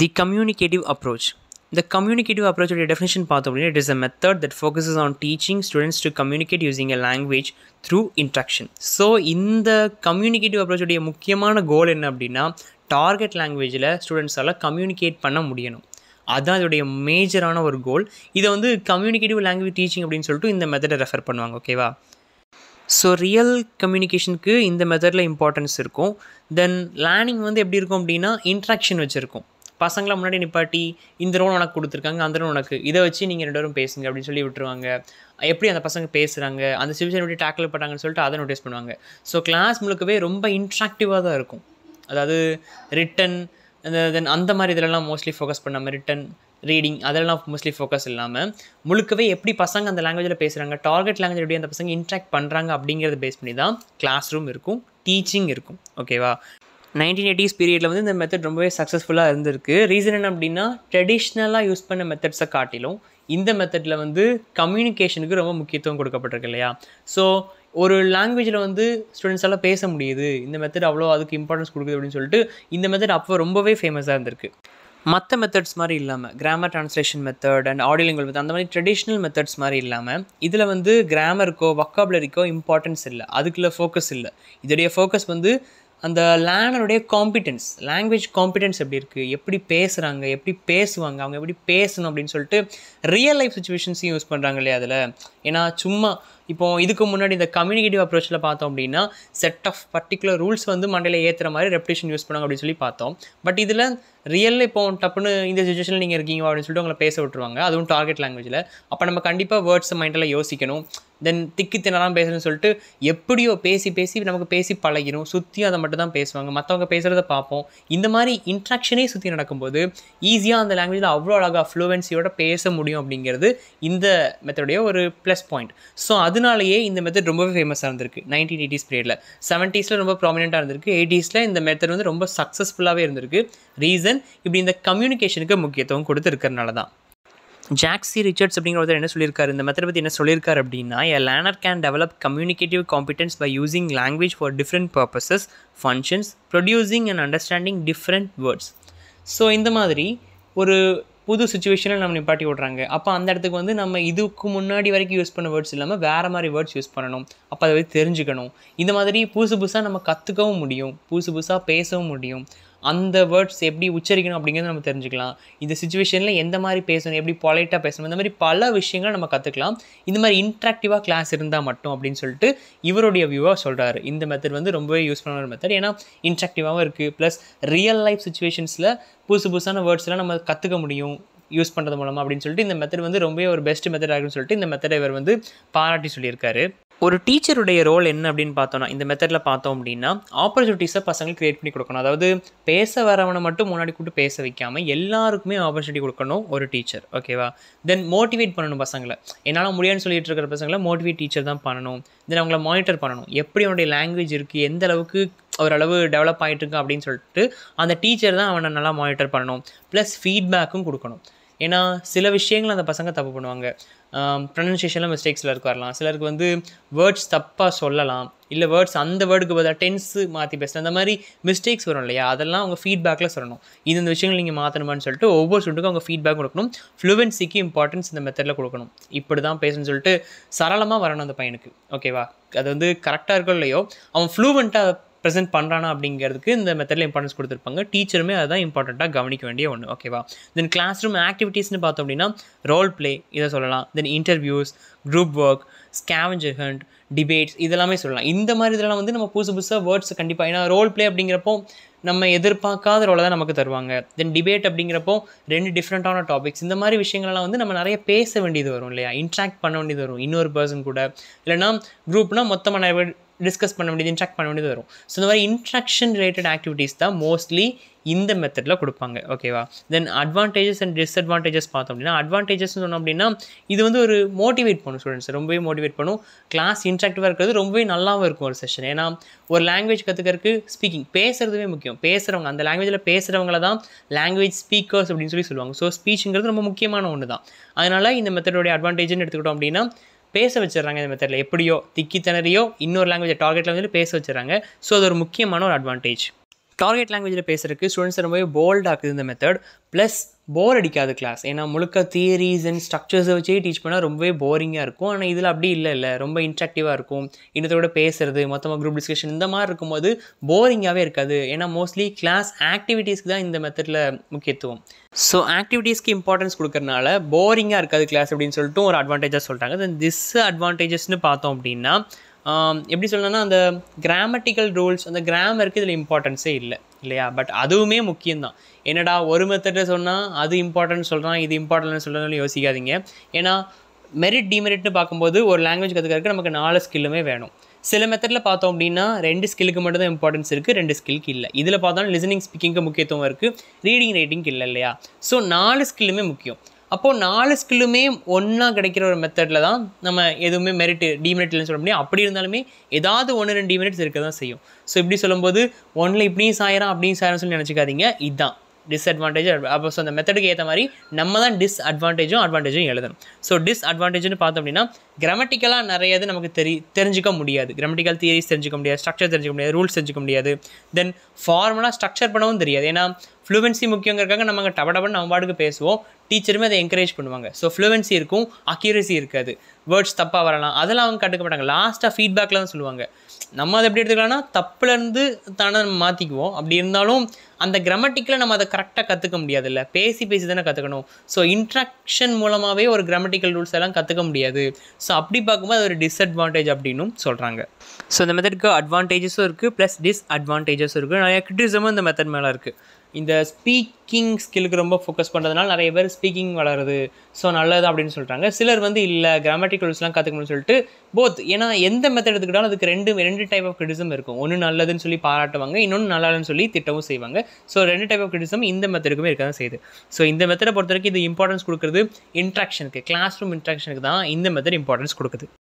தி communicative approach இந்த communicative அப்ரோச்சோட definition பார்த்தோம் அப்படின்னா it is a method that focuses on teaching students to communicate using a language through interaction so இந்த communicative அப்ரோச்சோடைய முக்கியமான goal என்ன அப்படின்னா டார்கெட் லாங்குவேஜில் ஸ்டூடெண்ட்ஸால் கம்யூனிகேட் பண்ண முடியணும் அதுதான் இதோடைய மேஜரான ஒரு கோல் இதை வந்து கம்யூனிகேட்டிவ் லாங்குவேஜ் டீச்சிங் அப்படின்னு சொல்லிட்டு இந்த மெத்தடை ரெஃபர் பண்ணுவாங்க ஓகேவா ஸோ ரியல் கம்யூனிகேஷனுக்கு இந்த மெத்தடில் இம்பார்ட்டன்ஸ் இருக்கும் தென் லேர்னிங் வந்து எப்படி இருக்கும் அப்படின்னா இன்ட்ராக்ஷன் வச்சுருக்கும் பசங்களை முன்னாடி நிப்பாட்டி இந்த ரோல் உனக்கு கொடுத்துருக்காங்க அந்த ரோல் உனக்கு இதை வச்சு நீங்கள் ரெண்டு பேரும் பேசுங்க அப்படின்னு சொல்லி விட்டுருவாங்க எப்படி அந்த பசங்க பேசுகிறாங்க அந்த சிச்சுவேஷன் எப்படி டேக்கிள் பண்ணாங்கன்னு சொல்லிட்டு அதை நோட்டீஸ் பண்ணுவாங்க ஸோ கிளாஸ் முழுக்கவே ரொம்ப இன்ட்ராக்டிவாக தான் இருக்கும் அதாவது ரிட்டன் அந்த தென் அந்த மாதிரி இதிலலாம் மோஸ்ட்லி ஃபோக்கஸ் பண்ணாமல் ரிட்டன் ரீடிங் அதெல்லாம் மோஸ்ட்லி ஃபோக்கஸ் இல்லாமல் முழுக்கவே எப்படி பசங்க அந்த லாங்குவேஜில் பேசுகிறாங்க டார்கெட் லாங்குவேஜ் எப்படி அந்த பசங்க இன்ட்ராக்ட் பண்ணுறாங்க அப்படிங்கிறத பேஸ் பண்ணி தான் கிளாஸ் ரூம் இருக்கும் டீச்சிங் இருக்கும் ஓகேவா நைன்டீன் எயிட்டிஸ் பீரியடில் வந்து இந்த மெத்தட் ரொம்பவே சக்ஸஸ்ஃபுல்லாக இருந்திருக்கு ரீசன் என்ன அப்படின்னா ட்ரெடிஷ்னலாக யூஸ் பண்ண மெத்தட்ஸை காட்டிலும் இந்த மெத்தடில் வந்து கம்யூனிகேஷனுக்கு ரொம்ப முக்கியத்துவம் கொடுக்கப்பட்டிருக்கு இல்லையா ஸோ ஒரு லாங்குவேஜில் வந்து ஸ்டூடெண்ட்ஸால் பேச முடியுது இந்த மெத்தட் அவ்வளோ அதுக்கு இம்பார்ட்டன்ஸ் கொடுக்குது அப்படின்னு சொல்லிட்டு இந்த மெத்தட் அப்போ ரொம்பவே ஃபேமஸாக இருந்திருக்கு மற்ற மெத்தட்ஸ் மாதிரி இல்லாமல் grammar translation method and audio lingual method அந்த மாதிரி ட்ரெடிஷ்னல் மெத்தட்ஸ் மாதிரி இல்லாமல் இதில் வந்து கிராமருக்கோ வக்காபுலரிக்கோ இம்பார்ட்டன்ஸ் இல்லை அதுக்குள்ளே ஃபோக்கஸ் இல்லை இதோடைய ஃபோக்கஸ் வந்து அந்த லேனருடைய காம்பிடன்ஸ் லாங்குவேஜ் காம்பிடன்ஸ் எப்படி இருக்குது எப்படி பேசுகிறாங்க எப்படி பேசுவாங்க அவங்க எப்படி பேசணும் அப்படின்னு சொல்லிட்டு ரியல் லைஃப் சுச்சுவேஷன்ஸையும் யூஸ் பண்ணுறாங்க இல்லையா அதில் ஏன்னா சும்மா இப்போ இதுக்கு முன்னாடி இந்த கம்யூனிகேட்டிவ் அப்ரோச்சில் பார்த்தோம் அப்படின்னா செட் ஆஃப் பர்டிகுலர் ரூல்ஸ் வந்து மண்டையில் ஏற்றுற மாதிரி ரெப்டேஷன் யூஸ் பண்ணாங்க அப்படின்னு சொல்லி பார்த்தோம் பட் இதில் ரியல்னு இப்போ டப்புன்னு இந்த சுச்சுவேஷனில் நீங்கள் இருக்கீங்க அப்படின்னு சொல்லிட்டு உங்களை பேச விட்டுருவாங்க அதுவும் டார்கெட் லாங்குவேஜில் அப்போ நம்ம கண்டிப்பாக வேர்ட்ஸ் மைண்டில் யோசிக்கணும் தென் திக்கி தினலாம் பேசணும்னு சொல்லிட்டு எப்படியோ பேசி பேசி நமக்கு பேசி பழகிடும் சுற்றியும் அதை மட்டும் தான் பேசுவாங்க மற்றவங்க பேசுகிறத பார்ப்போம் இந்த மாதிரி இன்ட்ராக்ஷனே சுற்றி நடக்கும்போது ஈஸியாக அந்த லாங்குவேஜில் அவ்வளோ அழகாக ஃப்ளூவன்சியோட பேச முடியும் அப்படிங்கிறது இந்த மெத்தடைய ஒரு ப்ளஸ் பாயிண்ட் ஸோ அதனாலேயே இந்த மெத்தட் ரொம்பவே ஃபேமஸாக இருந்திருக்கு நைன்டீன் எயிட்டிஸ் பீரியடில் செவன்ட்டீஸில் ரொம்ப ப்ராமினெண்ட்டாக இருந்திருக்கு எயிட்டிஸில் இந்த மெத்தட் வந்து ரொம்ப சக்ஸஸ்ஃபுல்லாகவே இருந்திருக்கு ரீசன் கம்யூனிகேஷன் இப்படி இந்த கம்யூனிகேஷனுக்கு முக்கியத்துவம் கொடுத்துருக்கிறனால தான் ஜாக்ஸி ரிச்சர்ட்ஸ் அப்படிங்கிற ஒருத்தர் என்ன சொல்லியிருக்காரு இந்த மெத்தட் பற்றி என்ன சொல்லியிருக்காரு அப்படின்னா a learner can develop communicative competence by using language for different purposes functions producing and understanding different words so இந்த மாதிரி ஒரு புது சுச்சுவேஷனில் நம்ம நிப்பாட்டி விட்றாங்க அப்போ அந்த இடத்துக்கு வந்து நம்ம இதுக்கு முன்னாடி வரைக்கும் யூஸ் பண்ண வேர்ட்ஸ் இல்லாமல் வேறு மாதிரி வேர்ட்ஸ் யூஸ் பண்ணணும் அப்போ அதை தெரிஞ்சுக்கணும் இந்த மாதிரி புதுசு புதுசாக நம்ம கற்றுக்கவும் முடியும் புதுசு புதுசாக பேசவும் முடியும் அந்த வேர்ட்ஸ் எப்படி உச்சரிக்கணும் அப்படிங்கிறது நம்ம தெரிஞ்சுக்கலாம் இந்த சுச்சுவேஷனில் எந்த மாதிரி பேசணும் எப்படி பொலைட்டாக பேசணும் இந்த மாதிரி பல விஷயங்களை நம்ம கற்றுக்கலாம் இந்த மாதிரி இன்ட்ராக்டிவாக கிளாஸ் இருந்தால் மட்டும் அப்படின்னு சொல்லிட்டு இவருடைய வியூவாக சொல்கிறாரு இந்த மெத்தட் வந்து ரொம்பவே யூஸ்ஃபுல்லான ஒரு மெத்தட் ஏன்னா இன்ட்ராக்டிவாகவும் இருக்குது ப்ளஸ் ரியல் லைஃப் சுச்சுவேஷன்ஸில் புதுசு புதுசான வேர்ட்ஸ்லாம் நம்ம கற்றுக்க முடியும் யூஸ் பண்ணுறது மூலமாக அப்படின்னு சொல்லிட்டு இந்த மெத்தட் வந்து ரொம்பவே ஒரு பெஸ்ட் மெத்தட் ஆகுன்னு சொல்லிட்டு இந்த மெத்தடை இவர் வந்து பாராட்டி சொல்லியிருக்காரு ஒரு டீச்சருடைய ரோல் என்ன அப்படின்னு பார்த்தோன்னா இந்த மெத்தடில் பார்த்தோம் அப்படின்னா ஆப்பர்ச்சுனிட்டிஸை பசங்களுக்கு க்ரியேட் பண்ணி கொடுக்கணும் அதாவது பேச வரவனை மட்டும் முன்னாடி கூப்பிட்டு பேச வைக்காமல் எல்லாருக்குமே ஆப்பர்ச்சுனிட்டி கொடுக்கணும் ஒரு டீச்சர் ஓகேவா தென் மோட்டிவேட் பண்ணணும் பசங்களை என்னால் முடியாதுன்னு சொல்லிட்டு இருக்கிற பசங்களை மோட்டிவேட் டீச்சர் தான் பண்ணணும் தென் அவங்கள மானிட்டர் பண்ணணும் எப்படி அவனுடைய லாங்குவேஜ் இருக்குது எந்த அளவுக்கு ஓரளவு டெவலப் ஆகிட்டு இருக்கு அப்படின்னு சொல்லிட்டு அந்த டீச்சர் தான் அவனை நல்லா மானிட்டர் பண்ணணும் ப்ளஸ் ஃபீட்பேக்கும் கொடுக்கணும் ஏன்னா சில விஷயங்கள் அந்த பசங்க தப்பு பண்ணுவாங்க ப்ரொனன்சியேஷனில் மிஸ்டேக்ஸில் இருக்க வரலாம் சிலருக்கு வந்து வேர்ட்ஸ் தப்பாக சொல்லலாம் இல்லை வேர்ட்ஸ் அந்த வேர்டுக்கு பதிலாக டென்ஸு மாற்றி பேசலாம் அந்த மாதிரி மிஸ்டேக்ஸ் வரும் இல்லையா அதெல்லாம் அவங்க ஃபீட்பேக்கில் சொல்லணும் இந்தந்த இந்த விஷயங்கள் நீங்கள் மாற்றணுமான்னு சொல்லிட்டு ஒவ்வொரு ஸ்டூடெண்ட்டுக்கும் அவங்க ஃபீட்பேக் கொடுக்கணும் ஃப்ளூவன்சிக்கு இம்பார்ட்டன்ஸ் இந்த மெத்தடில் கொடுக்கணும் இப்படி தான் பேசணும்னு சொல்லிட்டு சரளமாக வரணும் அந்த பையனுக்கு ஓகேவா அது வந்து கரெக்டாக இருக்கோ இல்லையோ அவன் ஃப்ளூவெண்ட்டாக ப்ரெசென்ட் பண்ணுறானா அப்படிங்கிறதுக்கு இந்த மெத்தடில் இம்பார்ட்டன்ஸ் கொடுத்துருப்பாங்க டீச்சருமே அதுதான் இம்பார்ட்டண்ட்டாக கவனிக்க வேண்டிய ஒன்று ஓகேவா தென் கிளாஸ் ரூம் ஆக்டிவிட்டீஸ்னு பார்த்தோம் அப்படின்னா ரோல் ப்ளே இதை சொல்லலாம் then interviews group work scavenger hunt debates இதெல்லாமே சொல்லலாம் இந்த மாதிரி இதெல்லாம் வந்து நம்ம புதுசு புதுசாக வேர்ட்ஸ் கண்டிப்பாக ஏன்னா ரோல் ப்ளே அப்படிங்கிறப்போ நம்ம எதிர்பார்க்காத ரோலை தான் நமக்கு தருவாங்க தென் டிபேட் அப்படிங்கிறப்போ ரெண்டு டிஃப்ரெண்ட்டான டாபிக்ஸ் இந்த மாதிரி விஷயங்கள்லாம் வந்து நம்ம நிறைய பேச வேண்டியது வரும் இல்லையா இன்ட்ராக்ட் பண்ண வேண்டியது வரும் இன்னொரு பர்சன் கூட இல்லைனா குரூப்னால் மொத்தமாக நிறைய டிஸ்கஸ் பண்ண வேண்டியது இன்ட்ராக்ட் பண்ண வேண்டியது வரும் ஸோ இந்த மாதிரி இன்ட்ராக்ஷன் ரிலேட்டட் ஆக்டிவிட்டீஸ் தான் மோஸ்ட்லி இந்த மெத்தடில் கொடுப்பாங்க ஓகேவா தென் அட்வான்டேஜஸ் அண்ட் டிஸ்அட்வான்டேஜஸ் பார்த்தோம் அப்படின்னா அட்வான்டேஜஸ்னு சொன்னோம் அப்படின்னா இது வந்து ஒரு மோட்டிவேட் பண்ணும் ஸ்டூடெண்ட்ஸ் ரொம்பவே மோட்டிவேட் பண்ணும் கிளாஸ் இன்ட்ராக்டிவாக இருக்கிறது ரொம்பவே நல்லாவும் இருக்கும் ஒரு செஷன் ஏன்னா ஒரு லாங்குவேஜ் கற்றுக்கிறதுக்கு ஸ்பீக்கிங் பேசுகிறதுவே முக்கியம் பேசுகிறவங்க அந்த லாங்குவேஜில் பேசுகிறவங்கள தான் லாங்குவேஜ் ஸ்பீக்கர்ஸ் அப்படின்னு சொல்லி சொல்லுவாங்க ஸோ ஸ்பீச்சுங்கிறது ரொம்ப முக்கியமான ஒன்று தான் அதனால் இந்த மெத்தடோடைய அட்வான்டேஜ்னு எடுத்துக்கிட்டோம் அப்படின்னா பேச வச்சிடறாங்க இந்த மெத்தடில் எப்படியோ திக்கி திணறியோ இன்னொரு லாங்குவேஜ் டார்கெட்டில் வந்து பேச வச்சிடறாங்க ஸோ அது ஒரு முக்கியமான ஒரு அட்வான்டேஜ் டார்கெட் லாங்குவேஜில் பேசுகிறதுக்கு ஸ்டூடெண்ட்ஸ் ரொம்பவே போல்டாக்குது இந்த மெத்தட் ப்ளஸ் போர் அடிக்காது கிளாஸ் ஏன்னா முழுக்க தியரிஸ் அண்ட் ஸ்ட்ரக்சர்ஸை வச்சே டீச் பண்ணால் ரொம்பவே போரிங்காக இருக்கும் ஆனால் இதில் அப்படி இல்லை இல்லை ரொம்ப இன்ட்ராக்டிவாக இருக்கும் இன்னத்தோட பேசுறது மொத்தமாக குரூப் டிஸ்கஷன் இந்த மாதிரி இருக்கும்போது போரிங்காகவே இருக்காது ஏன்னா மோஸ்ட்லி கிளாஸ் ஆக்டிவிட்டீஸ்க்கு தான் இந்த மெத்தடில் முக்கியத்துவம் ஸோ ஆக்டிவிட்டீஸ்க்கு இம்பார்ட்டன்ஸ் கொடுக்கறனால போரிங்காக இருக்காது கிளாஸ் அப்படின்னு சொல்லிட்டு ஒரு அட்வான்டேஜாக சொல்கிறாங்க தென் திஸ் அட்வான்டேஜஸ்னு பார்த்தோம் அப்படின்னா எப்படி சொல்லணும்னா அந்த கிராமட்டிக்கல் ரூல்ஸ் அந்த கிராமருக்கு இதில் இம்பார்ட்டன்ஸே இல்லை இல்லையா பட் அதுவுமே முக்கியம்தான் என்னடா ஒரு மெத்தட்டை சொன்னால் அது இம்பார்ட்டன்ட் சொல்கிறான் இது இம்பார்ட்டன்ட்னு சொல்கிறதுனால யோசிக்காதீங்க ஏன்னா மெரிட் டிமெரிட்னு பார்க்கும்போது ஒரு லாங்குவேஜ் கற்றுக்கிறதுக்கு நமக்கு நாலு ஸ்கில்லுமே வேணும் சில மெத்தடில் பார்த்தோம் அப்படின்னா ரெண்டு ஸ்கில்லுக்கு மட்டும் தான் இம்பார்ட்டன்ஸ் இருக்குது ரெண்டு ஸ்கில்க்கு இல்லை இதில் பார்த்தாலும் லிசனிங் ஸ்பீக்கிங்க்கு முக்கியத்துவம் இருக்குது ரீடிங் ரைட்டிங்க்கு இல்லை இல்லையா ஸோ நாலு ஸ்கில்லுமே முக்கியம் அப்போது நாலு ஸ்கில்லுமே ஒன்றா கிடைக்கிற ஒரு மெத்தடில் தான் நம்ம எதுவுமே மெரிட் டிமெரிட் இல்லைன்னு சொல்ல முடியும் அப்படி இருந்தாலுமே ஏதாவது ஒன்று ரெண்டு டிமெரிட்ஸ் இருக்க தான் செய்யும் ஸோ இப்படி சொல்லும்போது ஒன்றில் இப்படியும் சாயிரம் அப்படியும் சாயிரம் சொல்லி நினச்சிக்காதீங்க இதுதான் டிஸ்அட்வான்டேஜ் அப்போ ஸோ அந்த மெத்தடுக்கு ஏற்ற மாதிரி நம்ம தான் டிஸ்அட்வான்டேஜும் அட்வான்டேஜும் எழுதணும் ஸோ டிஸ்அட்வான்டேஜ்னு பார்த்தோம் அப்படின்னா கிராமட்டிக்கலாக நிறைய இது நமக்கு தெரி தெரிஞ்சிக்க முடியாது கிராமட்டிக்கல் தியரிஸ் தெரிஞ்சிக்க முடியாது ஸ்ட்ரக்சர் தெரிஞ்சிக்க முடியாது ரூல்ஸ் தெரிஞ்சிக்க முடியாது தென் ஃபார்மலாக ஸ்ட்ரக்சர் பண்ணவும் தெரியாது ஏன்னா ஃப்ளூவென்சி முக்கியங்கிறக்காக நம்ம டபடபன்னு நம்ம பாட்டுக்கு பேசுவோம் டீச்சருமே அதை என்கரேஜ் பண்ணுவாங்க ஸோ ஃப்ளூவென்சி இருக்கும் அக்யூரசி இருக்காது வேர்ட்ஸ் தப்பாக வரலாம் அதெல்லாம் அவங்க கற்றுக்க மாட்டாங்க லாஸ்ட்டாக ஃபீட்பேக்கில் தான் சொல்லுவாங்க நம்ம அதை எப்படி எடுத்துக்கலாம்னா தப்புலேருந்து தானே நம்ம மாற்றிக்குவோம் அப்படி இருந்தாலும் அந்த கிராமட்டிக்கில் நம்ம அதை கரெக்டாக கற்றுக்க இல்லை பேசி பேசி தானே கற்றுக்கணும் ஸோ இன்ட்ராக்ஷன் மூலமாகவே ஒரு கிராமட்டிக்கல் ரூல்ஸ் எல்லாம் கற்றுக்க முடியாது ஸோ அப்படி பார்க்கும்போது அது ஒரு டிஸ்அட்வான்டேஜ் அப்படின்னு சொல்கிறாங்க ஸோ இந்த மெத்தட்க்கு அட்வான்டேஜஸும் இருக்குது ப்ளஸ் டிஸ்அட்வான்டேஜஸும் இருக்குது நிறையா கிரிட்டிசமும் இந்த மெத்தட் மேலே இருக்குது இந்த ஸ்பீக்கிங் ஸ்கில்லுக்கு ரொம்ப ஃபோக்கஸ் பண்ணுறதுனால நிறைய பேர் ஸ்பீக்கிங் வளருது ஸோ நல்லது அப்படின்னு சொல்கிறாங்க சிலர் வந்து இல்லை கிராமட்டிக் ரூல்ஸ்லாம் கற்றுக்கணும்னு சொல்லிட்டு போத் ஏன்னா எந்த மெத்தட் எடுத்துக்கிட்டாலும் அதுக்கு ரெண்டு ரெண்டு டைப் ஆஃப் கிரிட்டிசம் இருக்கும் ஒன்று நல்லதுன்னு சொல்லி பாராட்டுவாங்க இன்னொன்று நல்லாதுன்னு சொல்லி திட்டவும் செய்வாங்க ஸோ ரெண்டு டைப் ஆஃப் கிரிட்டிசம் இந்த மெத்தடுக்குமே இருக்க தான் செய்யுது ஸோ இந்த மெத்தடை பொறுத்த வரைக்கும் இது இம்பார்ட்டன்ஸ் கொடுக்குறது இன்ட்ராக்ஷனுக்கு கிளாஸ் ரூம் இன்ட்ராக்ஷனுக்கு தான் இந்த மெத்தட் இம்பார்ட்டன்ஸ் கொடுக்குது